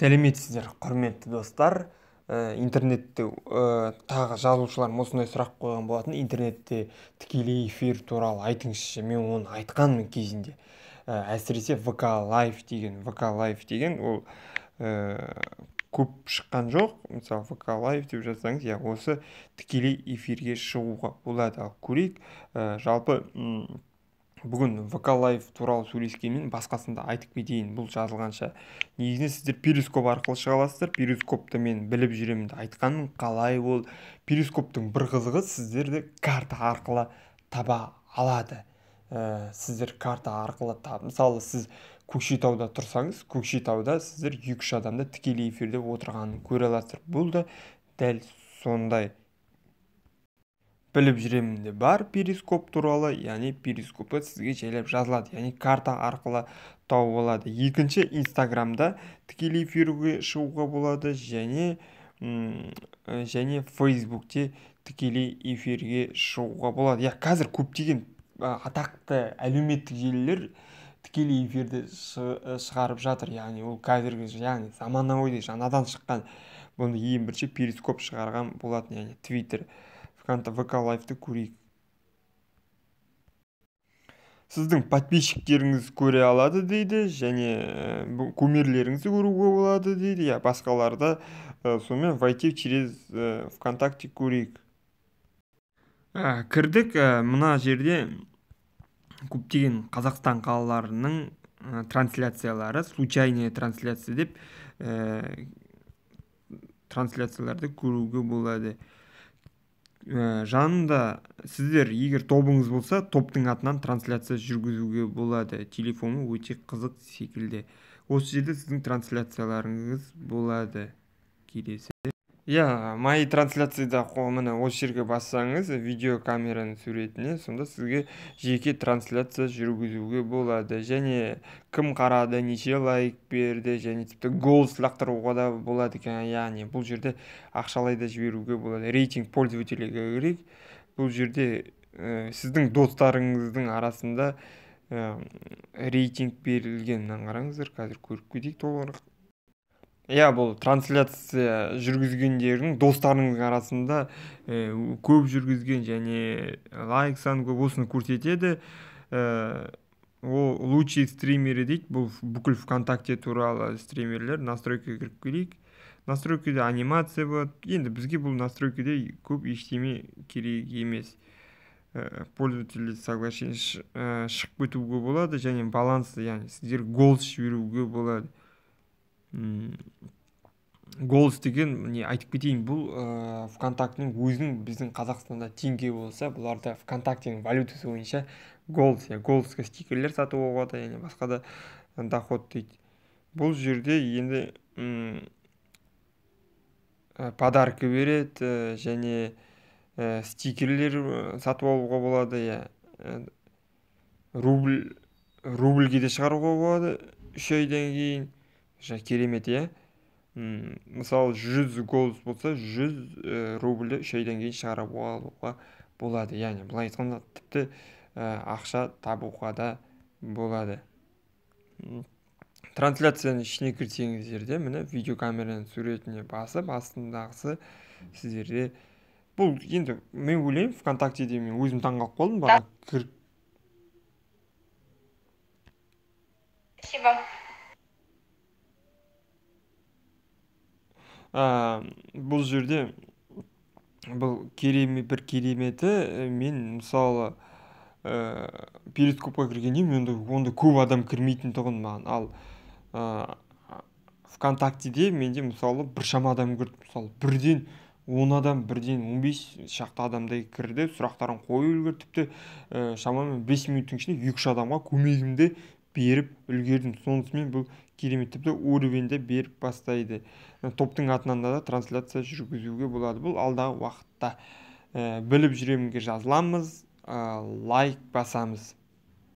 сәлеметсіздер құрметті достар ә, интернетте э, тағы жазушылар осындай сұрақ қойған болатын интернетте тікелей эфир туралы айтыңызшы мен оны айтқанмын кезінде ә, әсіресе вк лайф деген вк лайф деген ол көп шыққан жоқ мысалы вк лайф деп жазсаңыз иә осы тікелей эфирге шығуға болады ал көрейік жалпы бүгін вк лайф туралы сөйлескенмен басқасында айтып кетейін бұл жазылғанша негізінде сіздер перископ арқылы шыға аласыздар перископты мен біліп жүремін деп айтқанмын қалай ол перископтың бір қызығы сіздерді карта арқылы таба алады ә, сіздер карта арқылы таб мысалы сіз көкшетауда тұрсаңыз көкшетауда сіздер екі үш адамды тікелей эфирде отырғанын көре аласыздар бұл да дәл сондай біліп жүремін де бар перископ туралы яғни перископы сізге жайлап жазылады яғни карта арқылы тауып алады екінші инстаграмда тікелей эфирге шығуға болады және ұм, және фейсбукте тікелей эфирге шығуға болады иә қазір көптеген атақты әлеуметтік желілер тікелей эфирді э, шығарып жатыр яғни ол қазіргі яғни заманауи жаңадан шыққан бұны ең бірінші перископ шығарған болатын яғни твиттер ВК лайфты көрейік сіздің подписчиктеріңіз көре алады дейді және ә, э, көмерлеріңізді көруге болады дейді иә басқаларды ә, сонымен войти через э, вконтакте көрейік ә, кірдік ә, мына жерде көптеген қазақстан қалаларының трансляциялары случайные трансляция деп ә, трансляцияларды көруге болады ә, жанында сіздер егер тобыңыз болса топтың атынан трансляция жүргізуге болады телефоны өте қызық секілді осы жерде сіздің трансляцияларыңыз болады келесі иә мои трансляцияда міне осы жерге бассаңыз камераның суретіне сонда сізге жеке трансляция жүргізуге болады және кім қарады неше лайк берді және тіпті голос лақтыруға да болады екен яғни бұл жерде ақшалай да жіберуге болады рейтинг пользователей керек бұл жерде сіздің достарыңыздың арасында рейтинг берілген мына қараңыздар қазір көріп кетейік толығырақ иә бұл трансляция жүргізгендердің достарыңыздың арасында көп жүргізген және лайк саны көп осыны көрсетеді ә, ол лучшие стримеры дейді бұл бүкіл вконтакте туралы стримерлер настройкаға кіріп келейік настройкада анимация болады енді бізге бұл настройкада көп ештеме керек емес ә, пользователь соглашение шығып кетуге болады және баланс яғни сіздер голос жіберуге болады голос деген не айтып кетейін бұл ә, э, вконтактінің өзінің біздің қазақстанда теңге болса бұларда вконтактенің валютасы бойынша голос иә голсқа стикерлер сатып алуға болады және басқа да э, доход дейді бұл жерде енді м ә, подарки береді және стикерлер сатып алуға болады иә рубль рубльге де шығаруға болады үш айдан кейін жаңа керемет иә мысалы жүз голос болса жүз ә, э, рубльді үш айдан кейін шығарып алуға болады яғни былай айтқанда тіпті ә, ақша табуға да болады трансляцияның ішіне кірсеңіздер де міне видеокамераның суретіне басып астындағысы сіздерде бұл енді мен ойлаймын вконтактеде мен өзім таңқалып қалдым баға спасибо бұл жерде бұл кереме бір кереметі э, мен мысалы ә, э, перископқа кіргенде мен онда көп адам кірмейтін тұғын маған ал ә, вконтактеде менде мысалы біршама адам кірді мысалы бірден он адам бірден 15 шақты адамдай кірді сұрақтарын қойып үлгерді тіпті ә, шамамен 5 минуттың ішінде екі үш адамға көмегімді беріп үлгердім сонысымен бұл керемет тіпті уровеньді беріп бастайды топтың атынан да трансляция жүргізуге болады бұл алдағы уақытта біліп жүремінге жазыламыз лайк басамыз